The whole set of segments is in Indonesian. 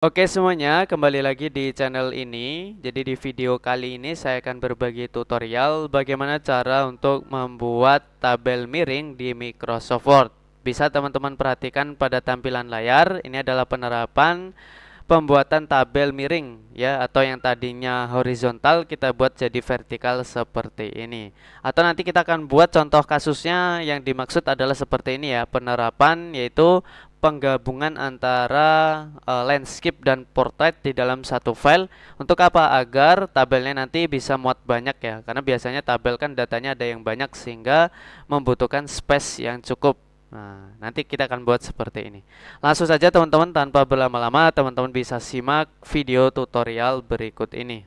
Oke semuanya, kembali lagi di channel ini. Jadi di video kali ini saya akan berbagi tutorial bagaimana cara untuk membuat tabel miring di Microsoft Word. Bisa teman-teman perhatikan pada tampilan layar, ini adalah penerapan pembuatan tabel miring ya atau yang tadinya horizontal kita buat jadi vertikal seperti ini. Atau nanti kita akan buat contoh kasusnya yang dimaksud adalah seperti ini ya, penerapan yaitu penggabungan antara uh, landscape dan portrait di dalam satu file untuk apa agar tabelnya nanti bisa muat banyak ya karena biasanya tabel kan datanya ada yang banyak sehingga membutuhkan space yang cukup nah nanti kita akan buat seperti ini langsung saja teman-teman tanpa berlama-lama teman-teman bisa simak video tutorial berikut ini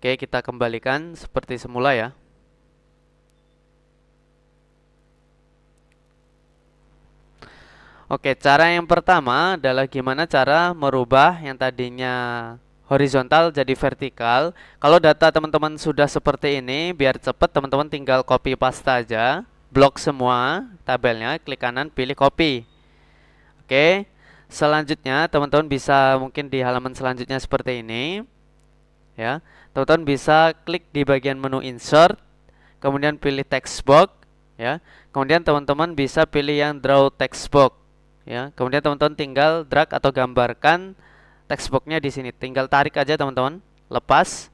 Oke kita kembalikan seperti semula ya Oke, cara yang pertama adalah gimana cara merubah yang tadinya horizontal jadi vertikal. Kalau data teman-teman sudah seperti ini, biar cepat teman-teman tinggal copy paste aja, blok semua tabelnya, klik kanan pilih copy. Oke. Selanjutnya teman-teman bisa mungkin di halaman selanjutnya seperti ini. Ya. Teman-teman bisa klik di bagian menu insert, kemudian pilih text box, ya. Kemudian teman-teman bisa pilih yang draw text box ya. Kemudian teman-teman tinggal drag atau gambarkan textboxnya di sini. Tinggal tarik aja teman-teman, lepas.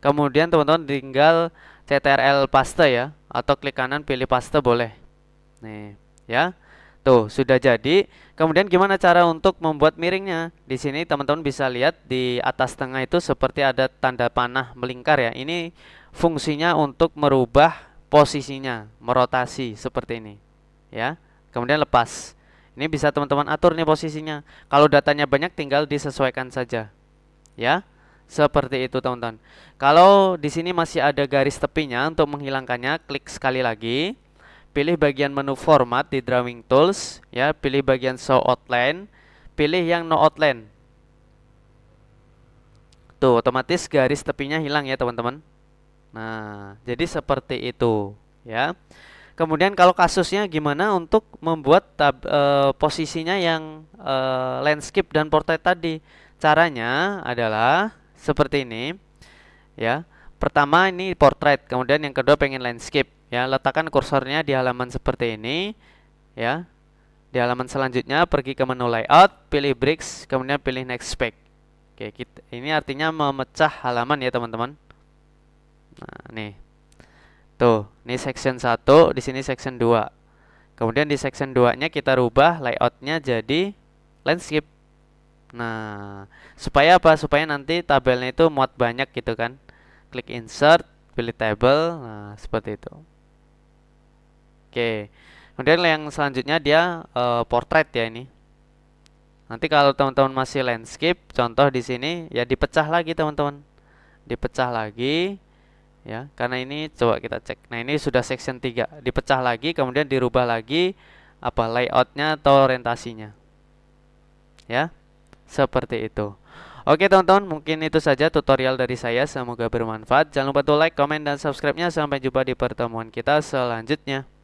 Kemudian teman-teman tinggal CTRL paste ya, atau klik kanan pilih paste boleh. Nih, ya. Tuh, sudah jadi. Kemudian gimana cara untuk membuat miringnya? Di sini teman-teman bisa lihat di atas tengah itu seperti ada tanda panah melingkar ya. Ini fungsinya untuk merubah posisinya, merotasi seperti ini. Ya. Kemudian lepas. Ini bisa teman-teman atur nih posisinya. Kalau datanya banyak tinggal disesuaikan saja. Ya. Seperti itu teman-teman. Kalau di sini masih ada garis tepinya untuk menghilangkannya, klik sekali lagi. Pilih bagian menu format di drawing tools, ya, pilih bagian show outline, pilih yang no outline. Tuh, otomatis garis tepinya hilang ya, teman-teman. Nah, jadi seperti itu, ya. Kemudian kalau kasusnya gimana untuk membuat tab, e, posisinya yang e, landscape dan portrait tadi? Caranya adalah seperti ini. Ya. Pertama ini portrait, kemudian yang kedua pengen landscape. Ya, letakkan kursornya di halaman seperti ini. Ya. Di halaman selanjutnya pergi ke menu layout, pilih bricks, kemudian pilih next pack. Oke, kita, ini artinya memecah halaman ya, teman-teman. Nah, nih Tuh, ini section 1, di sini section 2. Kemudian di section 2-nya kita rubah layout nya jadi landscape. Nah, supaya apa? Supaya nanti tabelnya itu muat banyak gitu kan. Klik insert, pilih table, nah seperti itu. Oke. Kemudian yang selanjutnya dia e, portrait ya ini. Nanti kalau teman-teman masih landscape, contoh di sini ya dipecah lagi teman-teman. Dipecah lagi ya karena ini coba kita cek nah ini sudah section 3 dipecah lagi kemudian dirubah lagi apa layoutnya atau orientasinya ya seperti itu Oke teman-teman, mungkin itu saja tutorial dari saya. Semoga bermanfaat. Jangan lupa tuh like, comment, dan subscribe-nya. Sampai jumpa di pertemuan kita selanjutnya.